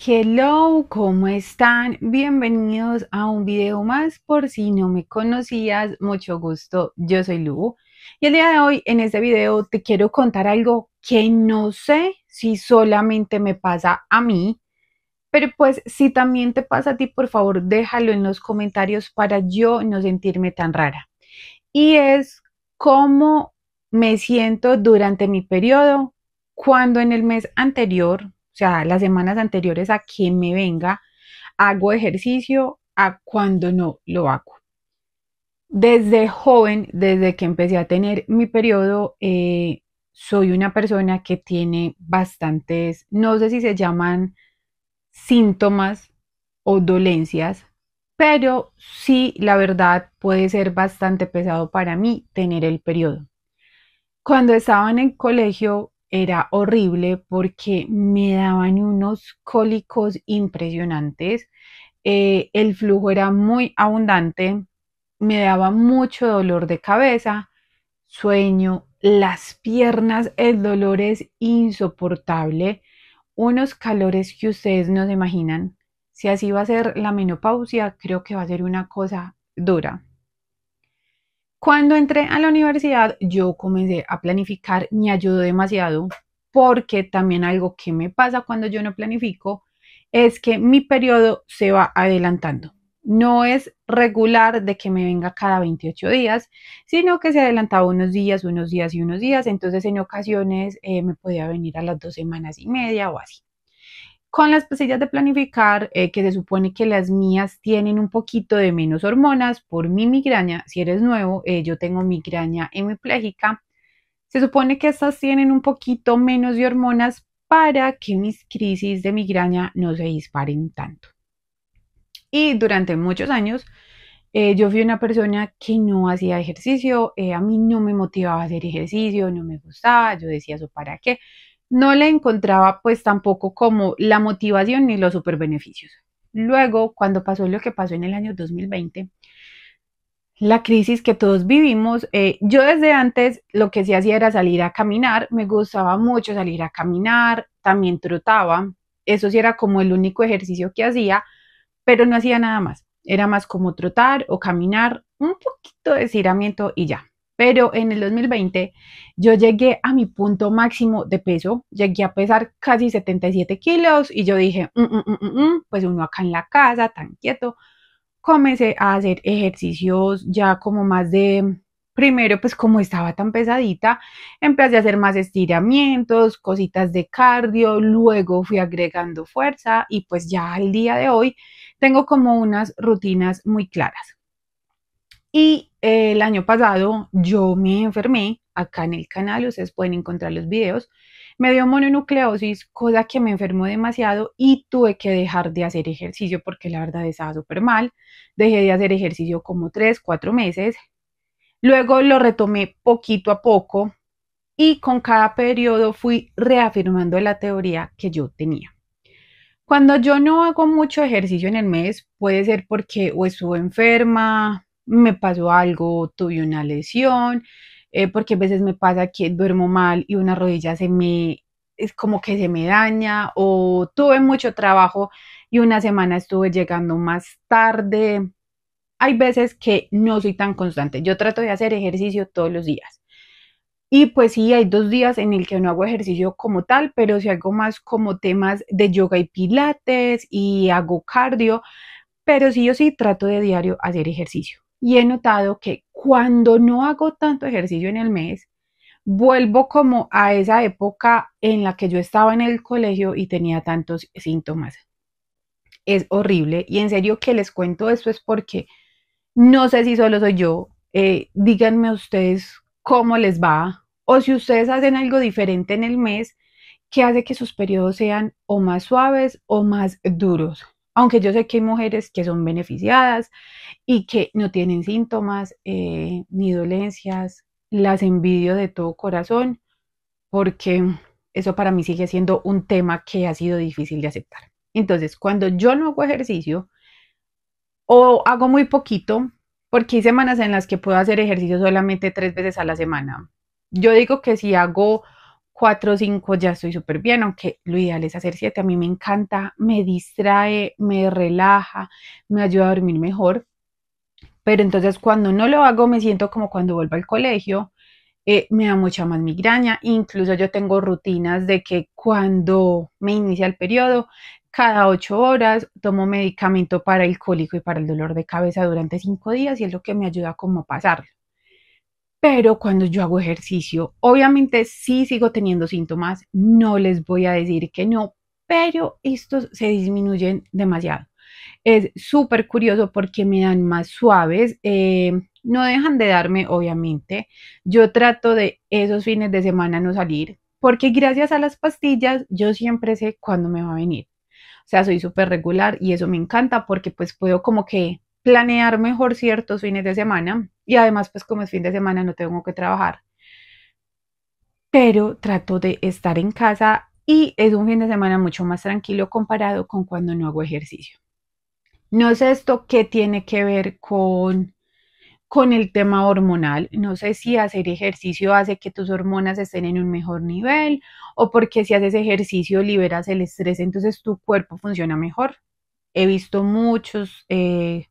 Hello, ¿cómo están? Bienvenidos a un video más. Por si no me conocías, mucho gusto. Yo soy Lu. Y el día de hoy, en este video, te quiero contar algo que no sé si solamente me pasa a mí, pero pues si también te pasa a ti, por favor, déjalo en los comentarios para yo no sentirme tan rara. Y es cómo me siento durante mi periodo cuando en el mes anterior sea, las semanas anteriores a que me venga, hago ejercicio, a cuando no lo hago. Desde joven, desde que empecé a tener mi periodo, eh, soy una persona que tiene bastantes, no sé si se llaman síntomas o dolencias, pero sí, la verdad, puede ser bastante pesado para mí tener el periodo. Cuando estaba en el colegio, era horrible porque me daban unos cólicos impresionantes, eh, el flujo era muy abundante, me daba mucho dolor de cabeza, sueño, las piernas, el dolor es insoportable, unos calores que ustedes no se imaginan. Si así va a ser la menopausia, creo que va a ser una cosa dura. Cuando entré a la universidad, yo comencé a planificar, me ayudó demasiado, porque también algo que me pasa cuando yo no planifico es que mi periodo se va adelantando. No es regular de que me venga cada 28 días, sino que se adelantaba unos días, unos días y unos días. Entonces en ocasiones eh, me podía venir a las dos semanas y media o así con las pastillas de planificar, eh, que se supone que las mías tienen un poquito de menos hormonas por mi migraña, si eres nuevo, eh, yo tengo migraña hemipléjica, se supone que estas tienen un poquito menos de hormonas para que mis crisis de migraña no se disparen tanto. Y durante muchos años eh, yo fui una persona que no hacía ejercicio, a mí no me motivaba a hacer ejercicio, no me gustaba, yo decía eso para qué, no le encontraba pues tampoco como la motivación ni los superbeneficios. Luego, cuando pasó lo que pasó en el año 2020, la crisis que todos vivimos, eh, yo desde antes lo que sí hacía era salir a caminar, me gustaba mucho salir a caminar, también trotaba, eso sí era como el único ejercicio que hacía, pero no hacía nada más, era más como trotar o caminar, un poquito de estiramiento y ya pero en el 2020 yo llegué a mi punto máximo de peso, llegué a pesar casi 77 kilos y yo dije, mm, mm, mm, pues uno acá en la casa, tan quieto, comencé a hacer ejercicios ya como más de, primero pues como estaba tan pesadita, empecé a hacer más estiramientos, cositas de cardio, luego fui agregando fuerza y pues ya al día de hoy tengo como unas rutinas muy claras. Y eh, el año pasado yo me enfermé, acá en el canal ustedes pueden encontrar los videos, me dio mononucleosis, cosa que me enfermó demasiado y tuve que dejar de hacer ejercicio porque la verdad estaba súper mal. Dejé de hacer ejercicio como 3, 4 meses. Luego lo retomé poquito a poco y con cada periodo fui reafirmando la teoría que yo tenía. Cuando yo no hago mucho ejercicio en el mes, puede ser porque o estuve enferma, me pasó algo, tuve una lesión, eh, porque a veces me pasa que duermo mal y una rodilla se me, es como que se me daña, o tuve mucho trabajo y una semana estuve llegando más tarde. Hay veces que no soy tan constante. Yo trato de hacer ejercicio todos los días. Y pues sí, hay dos días en el que no hago ejercicio como tal, pero sí hago más como temas de yoga y pilates y hago cardio, pero sí yo sí trato de diario hacer ejercicio y he notado que cuando no hago tanto ejercicio en el mes, vuelvo como a esa época en la que yo estaba en el colegio y tenía tantos síntomas. Es horrible y en serio que les cuento esto es porque no sé si solo soy yo. Eh, díganme ustedes cómo les va o si ustedes hacen algo diferente en el mes que hace que sus periodos sean o más suaves o más duros aunque yo sé que hay mujeres que son beneficiadas y que no tienen síntomas eh, ni dolencias, las envidio de todo corazón porque eso para mí sigue siendo un tema que ha sido difícil de aceptar. Entonces, cuando yo no hago ejercicio o hago muy poquito, porque hay semanas en las que puedo hacer ejercicio solamente tres veces a la semana. Yo digo que si hago cuatro o cinco ya estoy súper bien, aunque lo ideal es hacer siete, A mí me encanta, me distrae, me relaja, me ayuda a dormir mejor. Pero entonces cuando no lo hago me siento como cuando vuelvo al colegio, eh, me da mucha más migraña. Incluso yo tengo rutinas de que cuando me inicia el periodo, cada ocho horas tomo medicamento para el cólico y para el dolor de cabeza durante cinco días y es lo que me ayuda como a pasarlo. Pero cuando yo hago ejercicio, obviamente sí sigo teniendo síntomas, no les voy a decir que no, pero estos se disminuyen demasiado. Es súper curioso porque me dan más suaves, eh, no dejan de darme, obviamente. Yo trato de esos fines de semana no salir, porque gracias a las pastillas yo siempre sé cuándo me va a venir. O sea, soy súper regular y eso me encanta porque pues puedo como que planear mejor ciertos fines de semana y además pues como es fin de semana no tengo que trabajar. Pero trato de estar en casa y es un fin de semana mucho más tranquilo comparado con cuando no hago ejercicio. No sé esto qué tiene que ver con con el tema hormonal. No sé si hacer ejercicio hace que tus hormonas estén en un mejor nivel o porque si haces ejercicio liberas el estrés, entonces tu cuerpo funciona mejor. He visto muchos eh,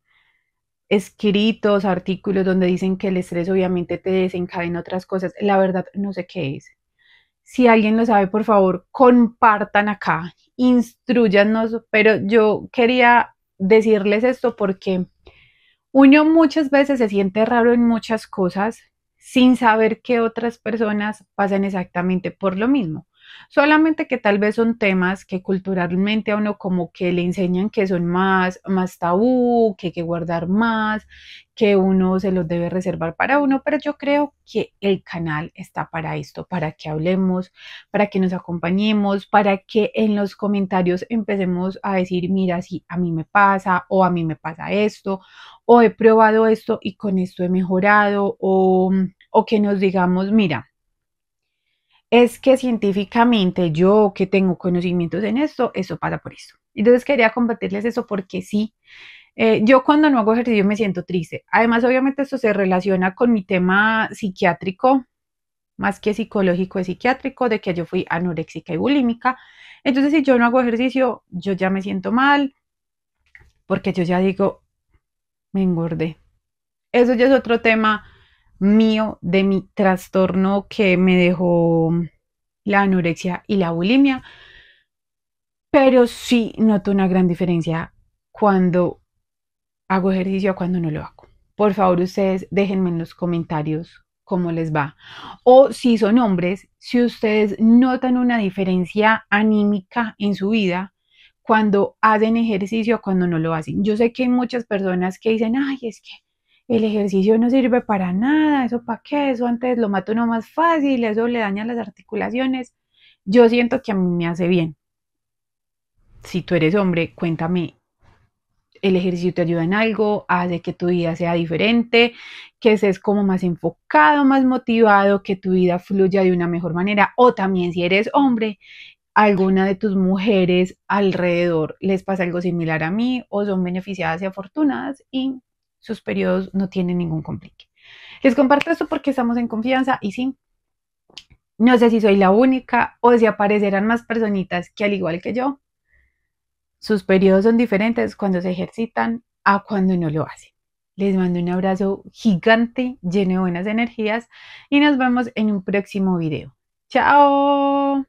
escritos, artículos donde dicen que el estrés obviamente te desencadena otras cosas. La verdad, no sé qué es. Si alguien lo sabe, por favor, compartan acá, instruyanos, pero yo quería decirles esto porque uno muchas veces se siente raro en muchas cosas sin saber que otras personas pasan exactamente por lo mismo. Solamente que tal vez son temas que culturalmente a uno como que le enseñan que son más, más tabú, que hay que guardar más, que uno se los debe reservar para uno, pero yo creo que el canal está para esto, para que hablemos, para que nos acompañemos, para que en los comentarios empecemos a decir, mira, si sí, a mí me pasa o a mí me pasa esto, o he probado esto y con esto he mejorado, o, o que nos digamos, mira, es que científicamente yo que tengo conocimientos en esto, eso pasa por eso. Entonces quería compartirles eso porque sí, eh, yo cuando no hago ejercicio me siento triste. Además, obviamente esto se relaciona con mi tema psiquiátrico, más que psicológico, y psiquiátrico, de que yo fui anoréxica y bulímica. Entonces, si yo no hago ejercicio, yo ya me siento mal, porque yo ya digo, me engordé. Eso ya es otro tema mío de mi trastorno que me dejó la anorexia y la bulimia, pero sí noto una gran diferencia cuando hago ejercicio o cuando no lo hago. Por favor, ustedes déjenme en los comentarios cómo les va. O si son hombres, si ustedes notan una diferencia anímica en su vida cuando hacen ejercicio o cuando no lo hacen. Yo sé que hay muchas personas que dicen, ay, es que el ejercicio no sirve para nada, eso para qué, eso antes lo mato uno más fácil, eso le daña las articulaciones. Yo siento que a mí me hace bien. Si tú eres hombre, cuéntame, el ejercicio te ayuda en algo, hace que tu vida sea diferente, que seas como más enfocado, más motivado, que tu vida fluya de una mejor manera. O también si eres hombre, alguna de tus mujeres alrededor les pasa algo similar a mí o son beneficiadas y afortunadas y sus periodos no tienen ningún complique. Les comparto esto porque estamos en confianza y sí, no sé si soy la única o si aparecerán más personitas que al igual que yo, sus periodos son diferentes cuando se ejercitan a cuando no lo hacen. Les mando un abrazo gigante, lleno de buenas energías y nos vemos en un próximo video. ¡Chao!